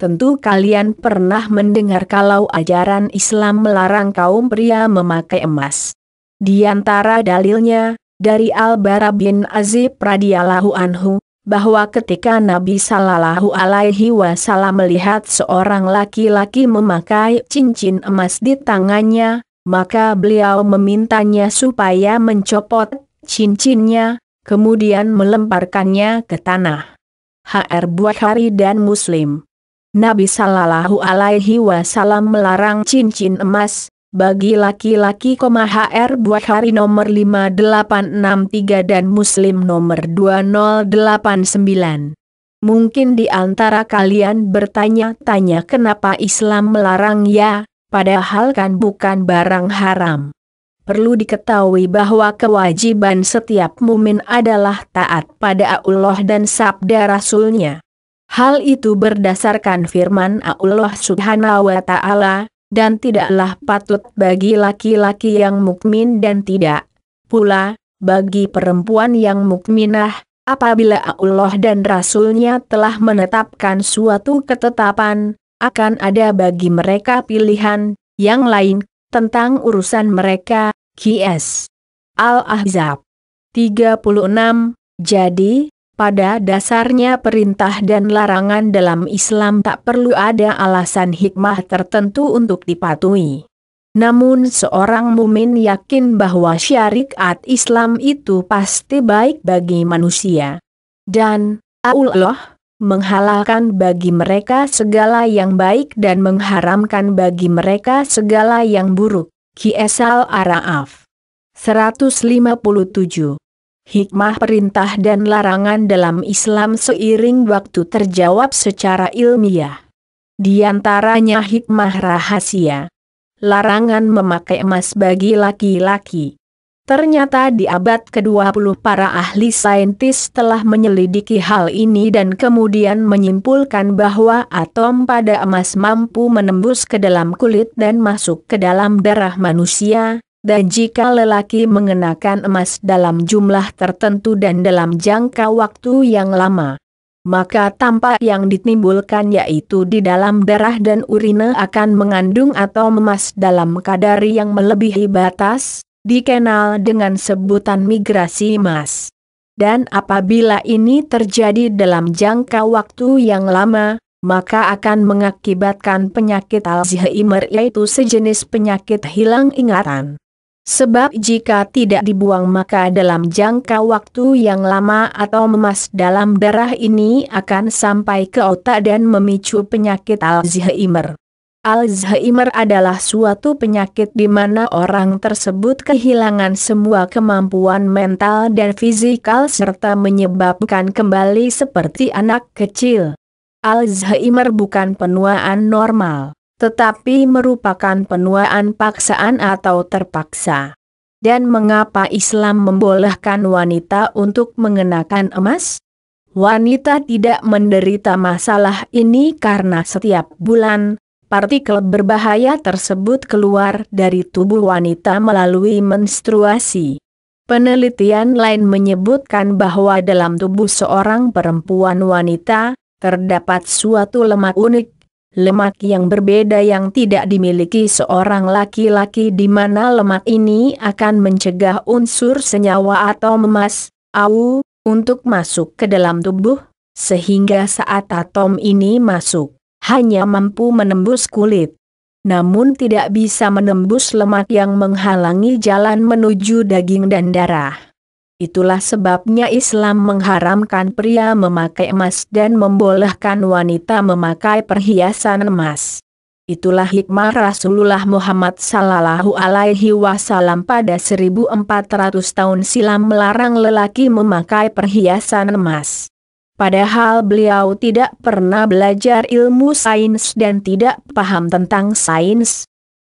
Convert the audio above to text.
Tentu kalian pernah mendengar kalau ajaran Islam melarang kaum pria memakai emas. Di antara dalilnya, dari Al-Bara bin Azib radhiyallahu anhu, bahwa ketika Nabi Shallallahu Alaihi Wasallam melihat seorang laki-laki memakai cincin emas di tangannya, maka beliau memintanya supaya mencopot cincinnya, kemudian melemparkannya ke tanah. HR Bukhari dan Muslim Nabi Sallallahu Alaihi Wasallam melarang cincin emas, bagi laki-laki, HR buat hari nomor 5863 dan Muslim nomor 2089. Mungkin di antara kalian bertanya-tanya kenapa Islam melarang ya, padahal kan bukan barang haram. Perlu diketahui bahwa kewajiban setiap mumin adalah taat pada Allah dan sabda Rasulnya. Hal itu berdasarkan firman Allah Subhanahu wa taala dan tidaklah patut bagi laki-laki yang mukmin dan tidak pula bagi perempuan yang mukminah apabila Allah dan Rasulnya telah menetapkan suatu ketetapan akan ada bagi mereka pilihan yang lain tentang urusan mereka. Qs. Al-Ahzab 36 Jadi, pada dasarnya perintah dan larangan dalam Islam tak perlu ada alasan hikmah tertentu untuk dipatuhi. Namun seorang mumin yakin bahwa syariat Islam itu pasti baik bagi manusia. Dan, Allah, menghalalkan bagi mereka segala yang baik dan mengharamkan bagi mereka segala yang buruk. Kiesal Ara'af 157 hikmah perintah dan larangan dalam Islam seiring waktu terjawab secara ilmiah. Di antaranya hikmah rahasia. Larangan memakai emas bagi laki-laki. Ternyata di abad ke-20 para ahli saintis telah menyelidiki hal ini dan kemudian menyimpulkan bahwa atom pada emas mampu menembus ke dalam kulit dan masuk ke dalam darah manusia, dan jika lelaki mengenakan emas dalam jumlah tertentu dan dalam jangka waktu yang lama, maka tampak yang ditimbulkan yaitu di dalam darah dan urine akan mengandung atau emas dalam kadar yang melebihi batas, dikenal dengan sebutan migrasi emas. Dan apabila ini terjadi dalam jangka waktu yang lama, maka akan mengakibatkan penyakit Alzheimer yaitu sejenis penyakit hilang ingatan. Sebab jika tidak dibuang maka dalam jangka waktu yang lama atau memas dalam darah ini akan sampai ke otak dan memicu penyakit Alzheimer. Alzheimer adalah suatu penyakit di mana orang tersebut kehilangan semua kemampuan mental dan fisikal serta menyebabkan kembali seperti anak kecil. Alzheimer bukan penuaan normal tetapi merupakan penuaan paksaan atau terpaksa. Dan mengapa Islam membolehkan wanita untuk mengenakan emas? Wanita tidak menderita masalah ini karena setiap bulan, partikel berbahaya tersebut keluar dari tubuh wanita melalui menstruasi. Penelitian lain menyebutkan bahwa dalam tubuh seorang perempuan wanita, terdapat suatu lemak unik lemak yang berbeda yang tidak dimiliki seorang laki-laki di mana lemak ini akan mencegah unsur senyawa atau memas, au, untuk masuk ke dalam tubuh, sehingga saat atom ini masuk, hanya mampu menembus kulit. Namun tidak bisa menembus lemak yang menghalangi jalan menuju daging dan darah. Itulah sebabnya Islam mengharamkan pria memakai emas dan membolehkan wanita memakai perhiasan emas. Itulah hikmah Rasulullah Muhammad Sallallahu Alaihi Wasallam pada 1400 tahun silam melarang lelaki memakai perhiasan emas. Padahal beliau tidak pernah belajar ilmu sains dan tidak paham tentang sains,